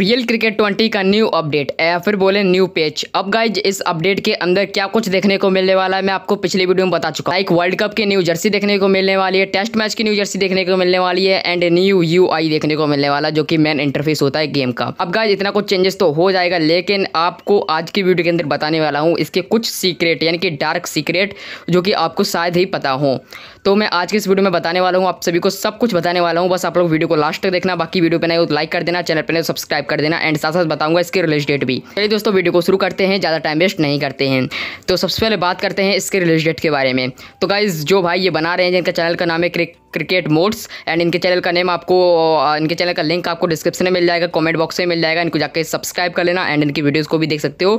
real cricket twenty का new update या फिर बोले न्यू पेज अब गाइज इस अपडेट के अंदर क्या कुछ देखने को मिलने वाला है मैं आपको पिछली वीडियो में बता चुका एक वर्ल्ड कप की न्यू जर्सी देखने को मिलने वाली है टेस्ट मैच की न्यू जर्सी देखने को मिलने वाली है एंड न्यू यू देखने को मिलने वाला जो की मेन इंटरफेस होता है गेम का अब गाइज इतना कुछ चेंजेस तो हो जाएगा लेकिन आपको आज की वीडियो के अंदर बताने वाला हूँ इसके कुछ सीक्रेट यानी कि डार्क सीक्रेट जो की आपको शायद ही पता हो तो मैं आज की इस वीडियो में बताने वाला हूँ आप सभी को सब कुछ बताने वाला हूँ बस आप लोग वीडियो को लास्ट तक देखना बाकी वीडियो पे नहीं लाइक तो कर देना चैनल पर नहीं सब्सक्राइब कर देना एंड साथ साथ बताऊंगा इसकी रिलीज डेट भी चलिए दोस्तों वीडियो को शुरू करते हैं ज़्यादा टाइम वेस्ट नहीं करते हैं तो सबसे पहले बात करते हैं इसके रिलीज डेट के बारे में तो गाइज़ जो भाई ये बना रहे हैं जिनका चैनल का नाम है क्रिक क्रिकेट मोड्स एंड इनके चैनल का नेम आपको इनके चैनल का लिंक आपको डिस्क्रिप्शन में मिल जाएगा कमेंट बॉक्स में मिल जाएगा इनको जाके सब्सक्राइब कर लेना एंड इनकी वीडियोस को भी देख सकते हो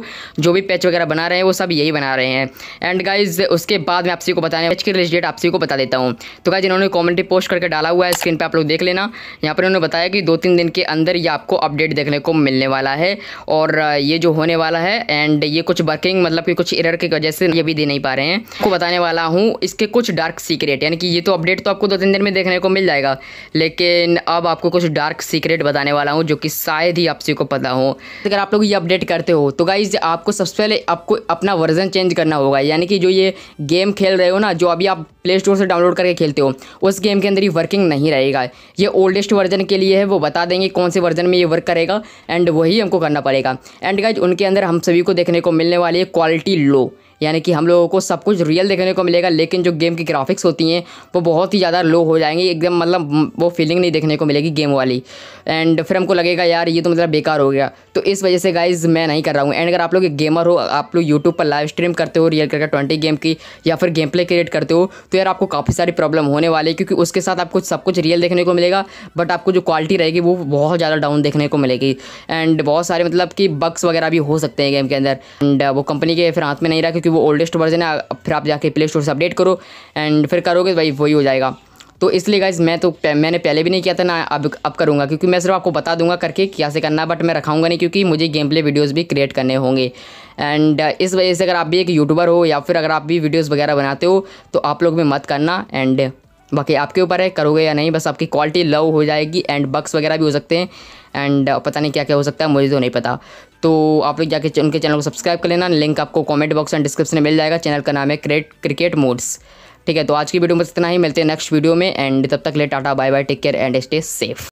जो भी पैच वगैरह बना रहे हैं वो सब यही बना रहे हैं एंड गाइज उसके बाद मैं आपसी को बताने पैच की रिलीज डेट आपसी को बता देता हूँ तो गाइज इन्होंने कॉमेंट्री पोस्ट करके डाला हुआ है स्क्रीन पर आप लोग देख लेना यहाँ पर इन्होंने बताया कि दो तीन दिन के अंदर ये आपको अपडेट देखने को मिलने वाला है और ये जो होने वाला है एंड ये कुछ वर्किंग मतलब कि कुछ एरर की वजह से ये भी दे नहीं पा रहे हैं आपको बताने वाला हूँ इसके कुछ डार्क सीक्रेट यानी कि ये तो अपडेट तो आपको दो तीन दिन में देखने को मिल जाएगा लेकिन अब आपको कुछ डार्क सीक्रेट बताने वाला हूँ जो कि शायद ही आपसी को पता हो अगर आप लोग ये अपडेट करते हो तो गाइज आपको सबसे पहले आपको अपना वर्जन चेंज करना होगा यानी कि जो ये गेम खेल रहे हो ना जो अभी आप प्ले स्टोर से डाउनलोड करके खेलते हो उस गेम के अंदर ही वर्किंग नहीं रहेगा ये ओल्डेस्ट वर्जन के लिए है वो बता देंगे कौन से वर्जन में ये वर्क करेगा पड़ेगा एंड वही हमको करना पड़ेगा एंड गाइज उनके अंदर हम सभी को देखने को मिलने वाली है क्वालिटी लो यानी कि हम लोगों को सब कुछ रियल देखने को मिलेगा लेकिन जो गेम की ग्राफिक्स होती हैं वो बहुत ही ज़्यादा लो हो जाएंगी एकदम मतलब वो फीलिंग नहीं देखने को मिलेगी गेम वाली एंड फिर हमको लगेगा यार ये तो मतलब बेकार हो गया तो इस वजह से गाइज मैं नहीं कर रहा हूँ एंड अगर आप लोग एक गेमर हो आप लोग यूट्यूब पर लाइव स्ट्रीम करते हो रियल करके ट्वेंटी गेम की या फिर गेम प्ले क्रिएट करते हो तो यार आपको काफ़ी सारी प्रॉब्लम होने वाली है क्योंकि उसके साथ आपको सब कुछ रियल देखने को मिलेगा बट आपको जो क्वालिटी रहेगी वो बहुत ज़्यादा डाउन देखने को मिलेगी एंड बहुत सारे मतलब कि बग्स वगैरह भी हो सकते हैं गेम के अंदर एंड वो कंपनी के फिर हाथ में नहीं रहा क्योंकि वो ओल्डेस्ट वर्जन है फिर आप जाके प्ले स्टोर से अपडेट करो एंड फिर करोगे भाई वही हो जाएगा तो इसलिए गाइज मैं तो मैंने पहले भी नहीं किया था ना अब अब करूँगा क्योंकि मैं सिर्फ आपको बता दूंगा करके क्या से करना बट मैं रखाऊंगा नहीं क्योंकि मुझे गेम प्ले वीडियोज़ भी क्रिएट करने होंगे एंड uh, इस वजह से अगर आप भी एक यूट्यूबर हो या फिर अगर आप भी वीडियोज़ वगैरह बनाते हो तो आप लोग भी मत करना एंड बाकी आपके ऊपर है करोगे या नहीं बस आपकी क्वालिटी लो हो जाएगी एंड बक्स वगैरह भी हो सकते हैं एंड पता नहीं क्या क्या हो सकता है मुझे तो नहीं पता तो आप लोग जाके उनके चैनल को सब्सक्राइब कर लेना लिंक आपको कमेंट बॉक्स एंड डिस्क्रिप्शन में मिल जाएगा चैनल का नाम है क्रेट क्रिकेट मोड्स ठीक है तो आज की वीडियो में इतना ही मिलते हैं नेक्स्ट वीडियो में एंड तब तक ले tata bye bye take care and stay safe